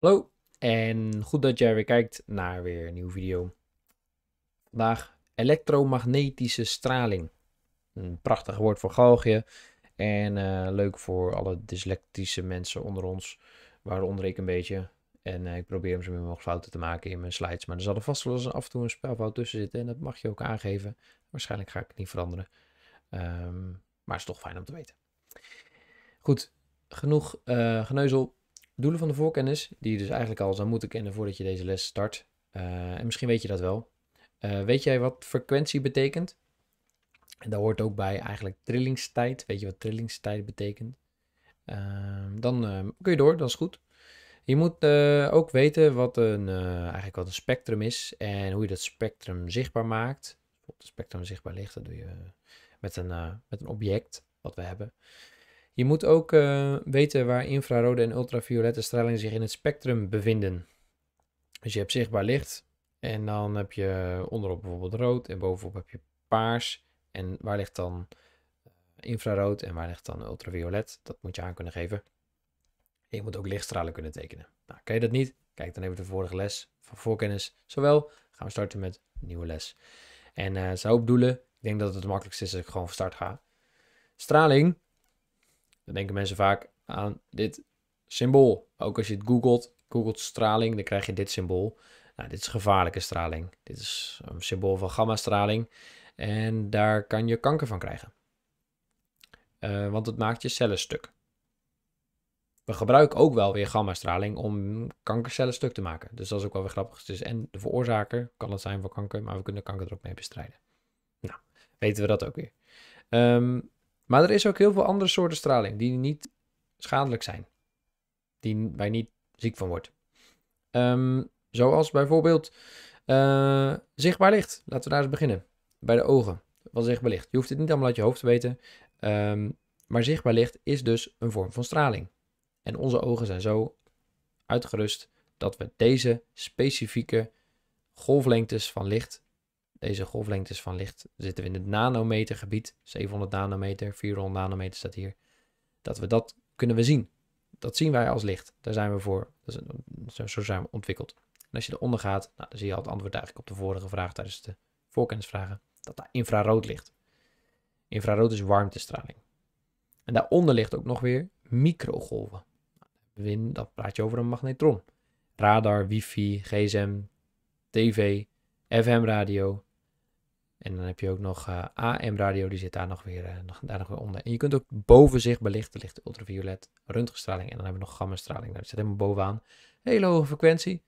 Hallo en goed dat jij weer kijkt naar weer een nieuwe video. Vandaag elektromagnetische straling. Een prachtig woord voor galgje en eh, leuk voor alle dyslectische mensen onder ons, waaronder ik een beetje. En eh, ik probeer hem zo min mogelijk fouten te maken in mijn slides, maar er zal er vast wel eens af en toe een spelfout tussen zitten en dat mag je ook aangeven. Waarschijnlijk ga ik het niet veranderen, ehm, maar het is toch fijn om te weten. Goed, genoeg uh, geneuzel doelen van de voorkennis, die je dus eigenlijk al zou moeten kennen voordat je deze les start. Eh, en misschien weet je dat wel. Eh, weet jij wat frequentie betekent? En daar hoort ook bij eigenlijk trillingstijd. Weet je wat trillingstijd betekent? Ehm, dan ehm, kun je door, dat is goed. Je moet eh, ook weten wat een, eigenlijk wat een spectrum is en hoe je dat spectrum zichtbaar maakt. Op het spectrum zichtbaar ligt, dat doe je met een, met een object wat we hebben. Je moet ook eh, weten waar infrarode en ultraviolette straling zich in het spectrum bevinden. Dus je hebt zichtbaar licht en dan heb je onderop bijvoorbeeld rood en bovenop heb je paars. En waar ligt dan eh, infrarood en waar ligt dan ultraviolet? Dat moet je aan kunnen geven. je moet ook lichtstralen kunnen tekenen. Nou, kan je dat niet? Kijk dan even de vorige les van voorkennis. Zowel gaan we starten met een nieuwe les. En uh, zou ik bedoelen, ik denk dat het het makkelijkste is als ik gewoon van start ga. Straling dan denken mensen vaak aan dit symbool. Ook als je het googelt, googelt straling, dan krijg je dit symbool. Nou, dit is gevaarlijke straling. Dit is een symbool van gammastraling En daar kan je kanker van krijgen. Eh, want het maakt je cellen stuk. We gebruiken ook wel weer gammastraling om kankercellen stuk te maken. Dus dat is ook wel weer grappig. Dus en de veroorzaker kan het zijn van kanker, maar we kunnen kanker er ook mee bestrijden. Nou, weten we dat ook weer. Um, maar er is ook heel veel andere soorten straling die niet schadelijk zijn. Die, wij niet ziek van wordt. Ehm, zoals bijvoorbeeld eh, zichtbaar licht. Laten we daar eens beginnen. Bij de ogen van zichtbaar licht. Je hoeft het niet allemaal uit je hoofd te weten. Ehm, maar zichtbaar licht is dus een vorm van straling. En onze ogen zijn zo uitgerust dat we deze specifieke golflengtes van licht deze golflengtes van licht zitten we in het nanometergebied. 700 nanometer, 400 nanometer staat hier. Dat we dat kunnen we zien. Dat zien wij als licht. Daar zijn we voor. zo zijn we ontwikkeld. En als je eronder gaat, nou, dan zie je al het antwoord eigenlijk op de vorige vraag tijdens de voorkennisvragen. Dat daar infrarood ligt. Infrarood is warmtestraling. En daaronder ligt ook nog weer microgolven. Win, dat praat je over een magnetron. Radar, wifi, gsm, tv, FM-radio, en dan heb je ook nog eh, AM-radio, die zit daar nog, weer, eh, nog, daar nog weer onder. En je kunt ook boven zich belichten, licht, ultraviolet, röntgenstraling en dan hebben we nog gammastraling. Nou, dat zit helemaal bovenaan. Hele hoge frequentie.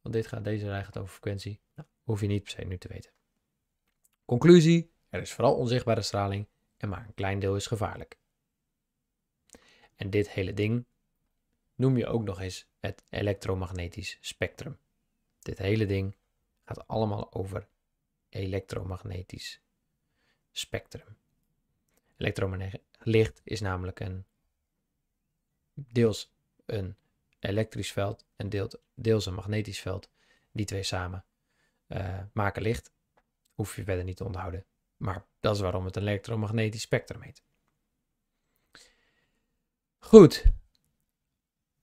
Want dit gaat, deze rij gaat over frequentie. Nou, hoef je niet per se nu te weten. Conclusie, er is vooral onzichtbare straling en maar een klein deel is gevaarlijk. En dit hele ding noem je ook nog eens het elektromagnetisch spectrum. Dit hele ding gaat allemaal over elektromagnetisch spectrum. Elektromagnetisch licht is namelijk een deels een elektrisch veld en deelt, deels een magnetisch veld. Die twee samen eh, maken licht. Hoef je verder niet te onthouden. Maar dat is waarom het een elektromagnetisch spectrum heet. Goed.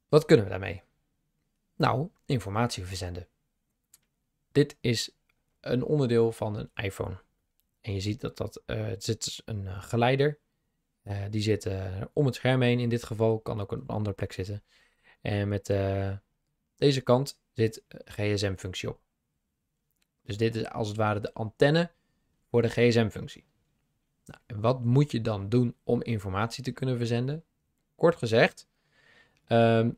Wat kunnen we daarmee? Nou, informatie verzenden. Dit is een onderdeel van een iPhone. En je ziet dat dat eh, het zit dus een eh, geleider. Uh, die zit om het scherm heen in dit geval. Kan ook op een andere plek zitten. En met deze kant zit gsm-functie op. Dus dit is als het ware de antenne voor de gsm-functie. Nou, en wat moet je dan doen om informatie te kunnen verzenden? Kort gezegd, ehm,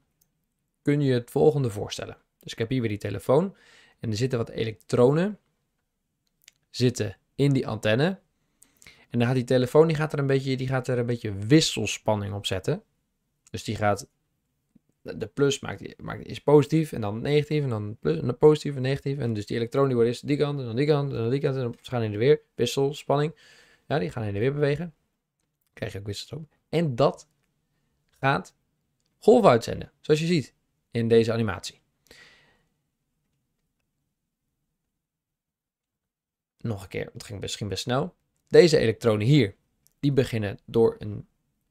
kun je het volgende voorstellen. Dus ik heb hier weer die telefoon en er zitten wat elektronen zitten in die antenne. En dan gaat die telefoon die gaat er een beetje, die gaat er een beetje wisselspanning op zetten. Dus die gaat. De plus maakt, maakt, is positief en dan negatief en dan plus, en dan positief en negatief. En dus die elektronen die worden eerst die kant en dan die kant en dan die kant en dan gaan in de weer. Wisselspanning. Ja, die gaan in de weer bewegen. Krijg je ook wisselstroom. En dat gaat golf uitzenden. Zoals je ziet in deze animatie. nog een keer, want het ging misschien best snel. Deze elektronen hier, die beginnen door een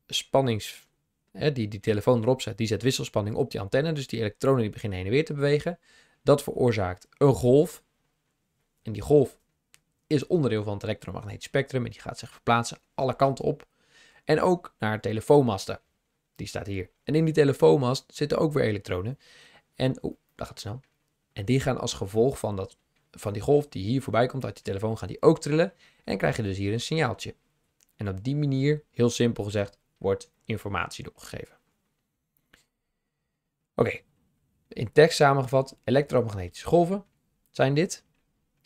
spannings... Hè, die die telefoon erop zet, die zet wisselspanning op die antenne. Dus die elektronen die beginnen heen en weer te bewegen. Dat veroorzaakt een golf. En die golf is onderdeel van het elektromagnetisch spectrum. En die gaat zich verplaatsen alle kanten op. En ook naar telefoonmasten. Die staat hier. En in die telefoonmast zitten ook weer elektronen. En oeh, dat gaat snel. En die gaan als gevolg van dat van die golf die hier voorbij komt uit je telefoon gaat die ook trillen. En krijg je dus hier een signaaltje. En op die manier, heel simpel gezegd, wordt informatie doorgegeven. Oké, in tekst samengevat, elektromagnetische golven zijn dit.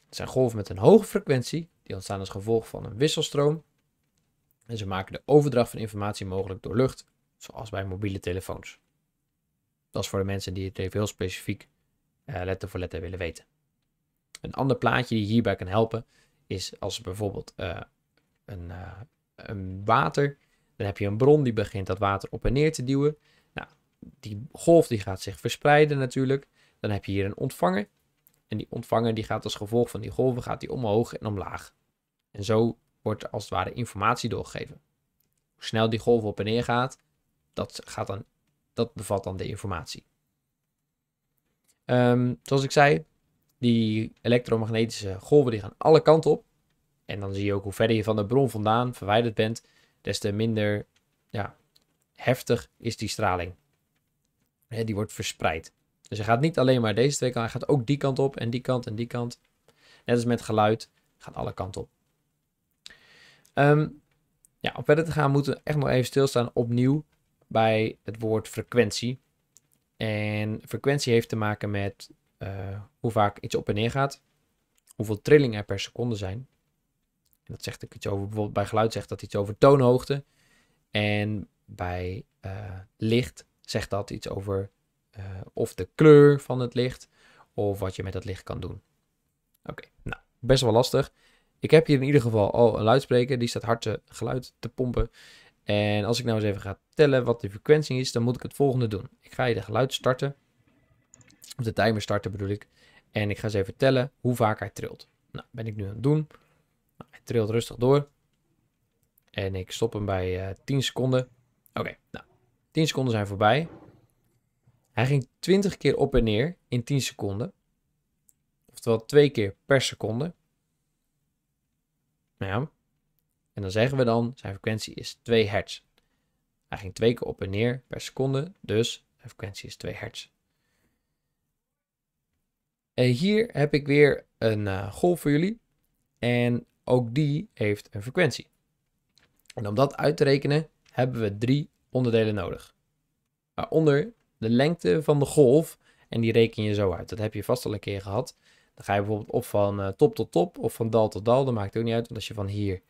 Het zijn golven met een hoge frequentie, die ontstaan als gevolg van een wisselstroom. En ze maken de overdracht van informatie mogelijk door lucht, zoals bij mobiele telefoons. Dat is voor de mensen die het even heel specifiek uh, letter voor letter willen weten. Een ander plaatje die hierbij kan helpen is als bijvoorbeeld eh, een, eh, een water, dan heb je een bron die begint dat water op en neer te duwen. Nou, die golf die gaat zich verspreiden natuurlijk. Dan heb je hier een ontvanger. En die ontvanger die gaat als gevolg van die golven gaat die omhoog en omlaag. En zo wordt er als het ware informatie doorgegeven. Hoe snel die golf op en neer gaat, dat, gaat dan, dat bevat dan de informatie. Ehm, zoals ik zei, die elektromagnetische golven die gaan alle kanten op. En dan zie je ook hoe verder je van de bron vandaan verwijderd bent, des te minder ja, heftig is die straling. die wordt verspreid. Dus hij gaat niet alleen maar deze twee kanten, hij gaat ook die kant op en die kant en die kant. Net als met geluid, gaat alle kanten op. Ehm, ja, om verder te gaan moeten we echt nog even stilstaan opnieuw bij het woord frequentie. En frequentie heeft te maken met eh, hoe vaak iets op en neer gaat, hoeveel trillingen er per seconde zijn. dat zegt ook iets over, bijvoorbeeld bij geluid zegt dat iets over toonhoogte. En bij eh, licht zegt dat iets over eh, of de kleur van het licht of wat je met dat licht kan doen. Oké, nou, best wel lastig. Ik heb hier in ieder geval al een luidspreker, die staat hard te geluid te pompen. En als ik nou eens even ga tellen wat de frequentie is, dan moet ik het volgende doen. Ik ga je de geluid starten. Of de timer starten bedoel ik. En ik ga ze even tellen hoe vaak hij trilt. Nou, ben ik nu aan het doen. Nou, hij trilt rustig door. En ik stop hem bij uh, eh, 10 seconden. Oké, nou, 10 seconden zijn voorbij. Hij ging 20 keer op en neer in 10 seconden. Oftewel 2 keer per seconde. Nou ja. En dan zeggen we dan, zijn frequentie is 2 hertz. Hij ging 2 keer op en neer per seconde, dus zijn frequentie is 2 hertz hier heb ik weer een eh, golf voor jullie. En ook die heeft een frequentie. En om dat uit te rekenen hebben we drie onderdelen nodig. Waaronder de lengte van de golf. En die reken je zo uit. Dat heb je vast al een keer gehad. Dan ga je bijvoorbeeld op van eh, top tot top of van dal tot dal. Dat maakt ook niet uit. Want als je van hier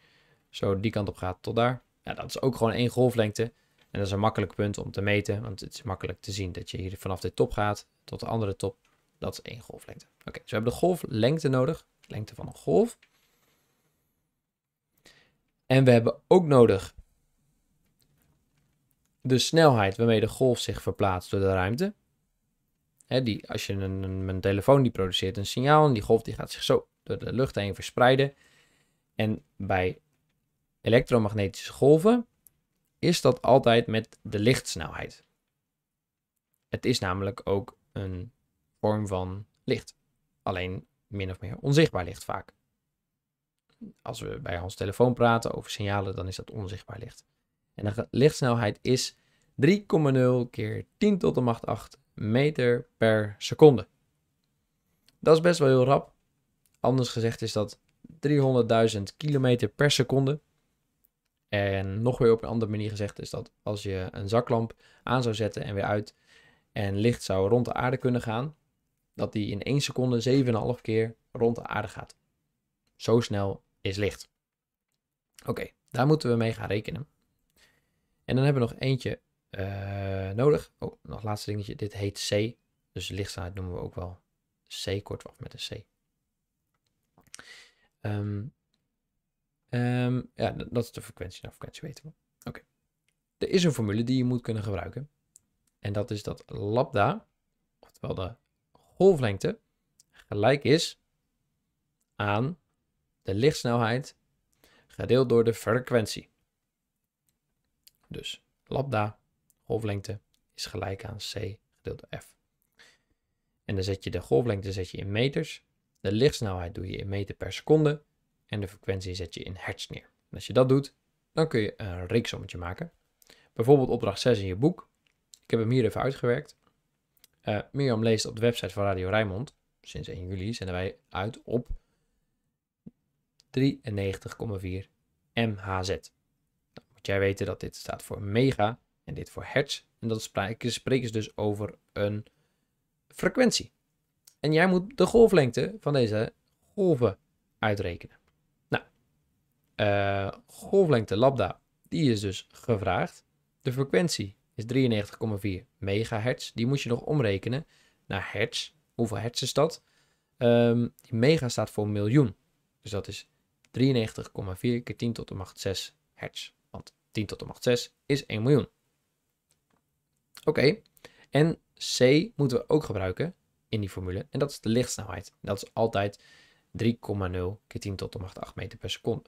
zo die kant op gaat tot daar. Ja, dat is ook gewoon één golflengte. En dat is een makkelijk punt om te meten. Want het is makkelijk te zien dat je hier vanaf de top gaat tot de andere top. Dat is één golflengte. Oké, dus we hebben de golflengte nodig. Lengte van een golf. En we hebben ook nodig de snelheid waarmee de golf zich verplaatst door de ruimte. die, als je een, een, telefoon die produceert een signaal en die golf die gaat zich zo door de lucht heen verspreiden. En bij elektromagnetische golven is dat altijd met de lichtsnelheid. Het is namelijk ook een vorm van licht. Alleen min of meer onzichtbaar licht vaak. Als we bij ons telefoon praten over signalen, dan is dat onzichtbaar licht. En de lichtsnelheid is 3,0 keer 10 tot de macht 8 meter per seconde. Dat is best wel heel rap. Anders gezegd is dat 300.000 kilometer per seconde. En nog weer op een andere manier gezegd is dat als je een zaklamp aan zou zetten en weer uit en licht zou rond de aarde kunnen gaan, dat die in 1 seconde 7,5 keer rond de aarde gaat. Zo snel is licht. Oké, daar moeten we mee gaan rekenen. En dan hebben we nog eentje eh, nodig. Oh, nog laatste dingetje. Dit heet C. Dus lichtsnelheid noemen we ook wel C kortweg met een C. Ehm, ehm, ja, dat is de frequentie. Nou, frequentie weten we. Oké. Er is een formule die je moet kunnen gebruiken. En dat is dat lambda, oftewel de golflengte gelijk is aan de lichtsnelheid gedeeld door de frequentie. Dus lambda, golflengte, is gelijk aan c gedeeld door f. En dan zet je de golflengte zet je in meters, de lichtsnelheid doe je in meter per seconde en de frequentie zet je in hertz neer. En als je dat doet, dan kun je een reeksommetje maken. Bijvoorbeeld opdracht 6 in je boek. Ik heb hem hier even uitgewerkt. Uh, Mirjam leest op de website van Radio Rijnmond. Sinds 1 juli zenden wij uit op 93,4 MHz. Dan moet jij weten dat dit staat voor mega en dit voor hertz. En dat spreken, ze dus over een frequentie. En jij moet de golflengte van deze golven uitrekenen. Nou, eh, golflengte lambda, die is dus gevraagd. De frequentie is 93,4 megahertz. Die moet je nog omrekenen naar hertz. Hoeveel hertz is dat? Ehm, die mega staat voor miljoen. Dus dat is 93,4 keer 10 tot de macht 6 hertz. Want 10 tot de macht 6 is 1 miljoen. Oké, en C moeten we ook gebruiken in die formule. En dat is de lichtsnelheid. Dat is altijd 3,0 keer 10 tot de macht 8 meter per seconde.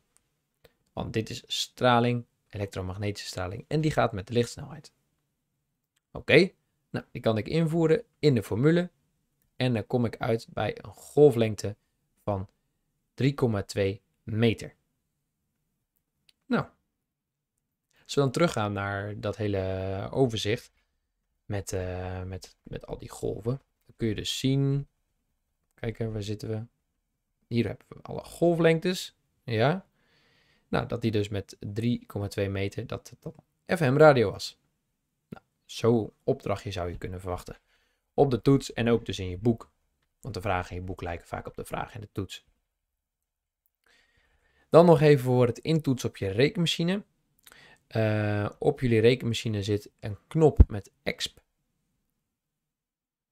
Want dit is straling, elektromagnetische straling. En die gaat met de lichtsnelheid. Oké, nou, die kan ik invoeren in de formule. En dan kom ik uit bij een golflengte van 3,2 meter. Nou, als we dan teruggaan naar dat hele overzicht met, eh, met, met al die golven, dan kun je dus zien. Kijken, waar zitten we? Hier hebben we alle golflengtes. Ja. Nou, dat die dus met 3,2 meter, dat dat FM-radio was. Zo'n opdrachtje zou je kunnen verwachten. Op de toets en ook dus in je boek. Want de vragen in je boek lijken vaak op de vragen in de toets. Dan nog even voor het intoetsen op je rekenmachine. Eh, op jullie rekenmachine zit een knop met EXP.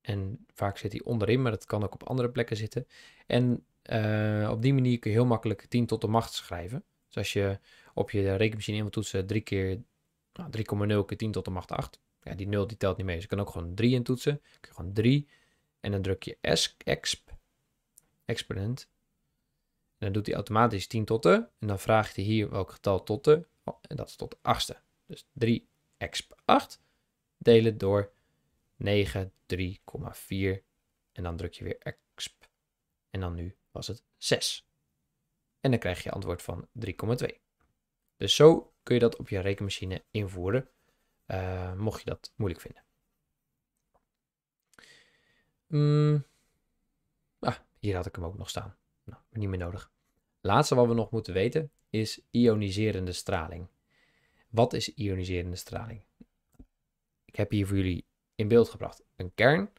En vaak zit die onderin, maar dat kan ook op andere plekken zitten. En eh, op die manier kun je heel makkelijk 10 tot de macht schrijven. Dus als je op je rekenmachine in wilt toetsen 3 keer nou, 3,0 keer 10 tot de macht 8. Ja, die 0 telt niet mee. Dus je kan ook gewoon 3 in toetsen. Dan gewoon 3. En dan druk je exp. Exponent. En dan doet hij automatisch 10 tot de. En dan vraagt hij hier welk getal tot de. Oh, en dat is tot de achtste. Dus 3 exp 8 delen door 9, 3,4. En dan druk je weer exp. En dan nu was het 6. En dan krijg je antwoord van 3,2. Dus zo kun je dat op je rekenmachine invoeren. Eh, mocht je dat moeilijk vinden. Mm. Ah, hier had ik hem ook nog staan. Nou, niet meer nodig. Laatste wat we nog moeten weten is ioniserende straling. Wat is ioniserende straling? Ik heb hier voor jullie in beeld gebracht een kern.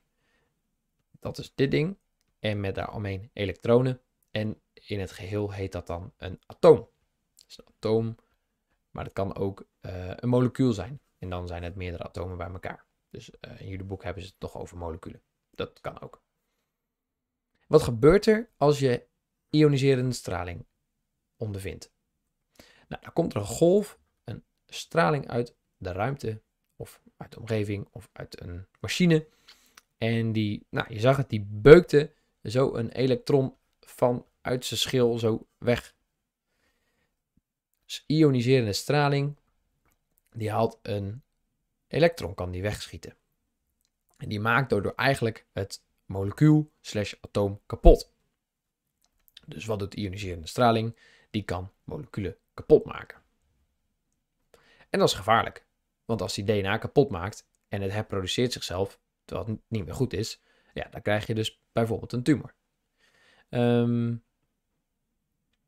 Dat is dit ding. En met daaromheen elektronen. En in het geheel heet dat dan een atoom. Dat is een atoom, maar het kan ook eh, een molecuul zijn. En dan zijn het meerdere atomen bij elkaar. Dus eh, in jullie boek hebben ze het toch over moleculen. Dat kan ook. Wat gebeurt er als je ioniserende straling ondervindt? Nou, dan komt er een golf, een straling uit de ruimte of uit de omgeving of uit een machine. En die, nou, je zag het, die beukte zo een elektron van uit zijn schil zo weg. Dus ioniserende straling die haalt een elektron, kan die wegschieten. En die maakt daardoor eigenlijk het molecuul slash atoom kapot. Dus wat doet ioniserende straling? Die kan moleculen kapot maken. En dat is gevaarlijk, want als die DNA kapot maakt en het herproduceert zichzelf, terwijl het niet meer goed is, ja, dan krijg je dus bijvoorbeeld een tumor. Ehm,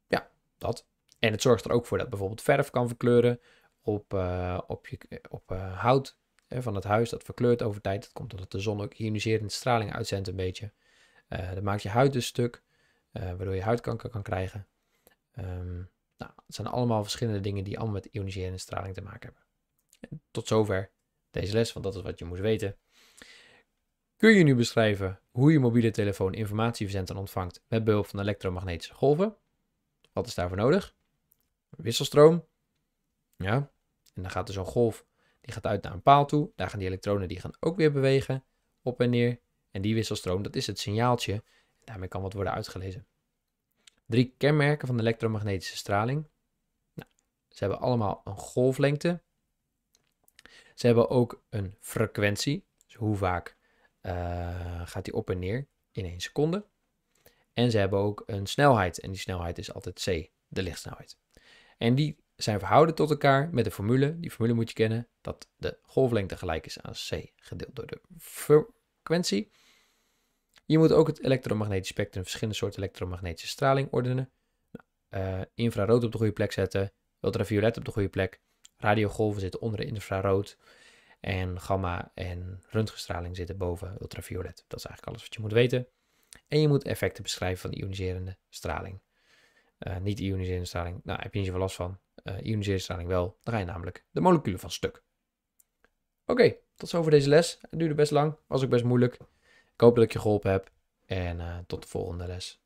ja, dat. En het zorgt er ook voor dat bijvoorbeeld verf kan verkleuren, op, eh, op, je, op eh, hout hè, van het huis. Dat verkleurt over tijd. Dat komt omdat de zon ook ioniserende straling uitzendt een beetje. Uh, dat maakt je huid dus stuk, waardoor je huidkanker kan krijgen. Ehm, nou, het zijn allemaal verschillende dingen die allemaal met ioniserende straling te maken hebben. tot zover deze les, want dat is wat je moest weten. Kun je nu beschrijven hoe je mobiele telefoon informatie verzendt en ontvangt met behulp van elektromagnetische golven? Wat is daarvoor nodig? Wisselstroom, ja? En dan gaat er zo'n golf, die gaat uit naar een paal toe. Daar gaan die elektronen die gaan ook weer bewegen, op en neer. En die wisselstroom, dat is het signaaltje. daarmee kan wat worden uitgelezen. Drie kenmerken van de elektromagnetische straling. Nou, ze hebben allemaal een golflengte. Ze hebben ook een frequentie. Dus hoe vaak eh, gaat die op en neer in één seconde. En ze hebben ook een snelheid. En die snelheid is altijd c, de lichtsnelheid. En die zijn verhouden tot elkaar met de formule, die formule moet je kennen, dat de golflengte gelijk is aan c gedeeld door de frequentie. Je moet ook het elektromagnetisch spectrum, verschillende soorten elektromagnetische straling ordenen. Nou, eh, infrarood op de goede plek zetten, ultraviolet op de goede plek. Radiogolven zitten onder de infrarood. En gamma en röntgenstraling zitten boven ultraviolet. Dat is eigenlijk alles wat je moet weten. En je moet effecten beschrijven van ioniserende straling. Eh, niet ioniserende straling, nou, heb je niet zoveel last van uh, eh, straling wel, dan ga namelijk de moleculen van stuk. Oké, okay, tot zover deze les. Het duurde best lang, was ook best moeilijk. Ik hoop dat ik je geholpen heb en eh, tot de volgende les.